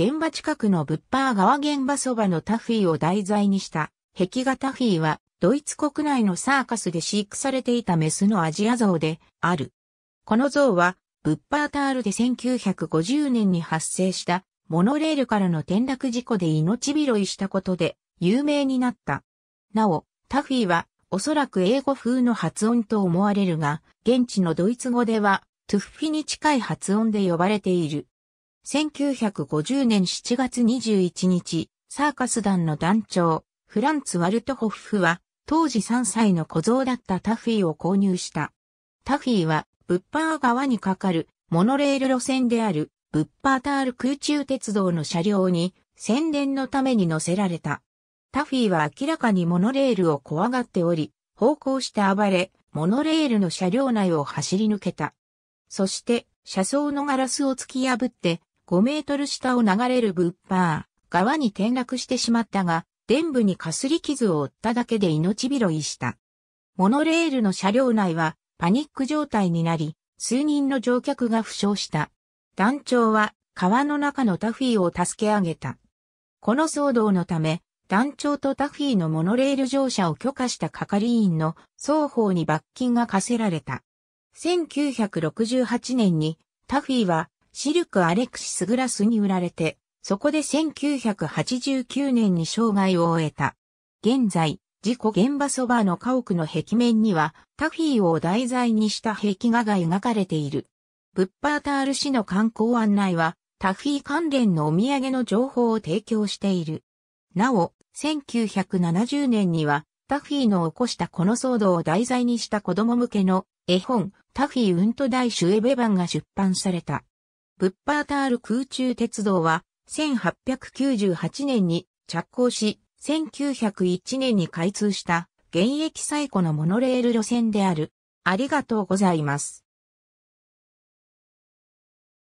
現場近くのブッパー川現場そばのタフィーを題材にした壁画タフィーはドイツ国内のサーカスで飼育されていたメスのアジア像である。この像はブッパータールで1950年に発生したモノレールからの転落事故で命拾いしたことで有名になった。なお、タフィーはおそらく英語風の発音と思われるが、現地のドイツ語ではトゥッフィに近い発音で呼ばれている。1950年7月21日、サーカス団の団長、フランツ・ワルトホフは、当時3歳の小僧だったタフィーを購入した。タフィーは、ブッパー川に架かるモノレール路線であるブッパータール空中鉄道の車両に宣伝のために乗せられた。タフィーは明らかにモノレールを怖がっており、方向して暴れ、モノレールの車両内を走り抜けた。そして、車窓のガラスを突き破って、5メートル下を流れるブッパー、川に転落してしまったが、電部にかすり傷を負っただけで命拾いした。モノレールの車両内はパニック状態になり、数人の乗客が負傷した。団長は川の中のタフィーを助け上げた。この騒動のため、団長とタフィーのモノレール乗車を許可した係員の双方に罰金が課せられた。1968年にタフィーはシルク・アレクシス・グラスに売られて、そこで1989年に生涯を終えた。現在、事故現場そばの家屋の壁面には、タフィーを題材にした壁画が描かれている。ブッパータール市の観光案内は、タフィー関連のお土産の情報を提供している。なお、1970年には、タフィーの起こしたこの騒動を題材にした子供向けの絵本、タフィー・ウント・ダイ・シュエベバンが出版された。ブッパータール空中鉄道は、1898年に着工し、1901年に開通した現役最古のモノレール路線である。ありがとうございます。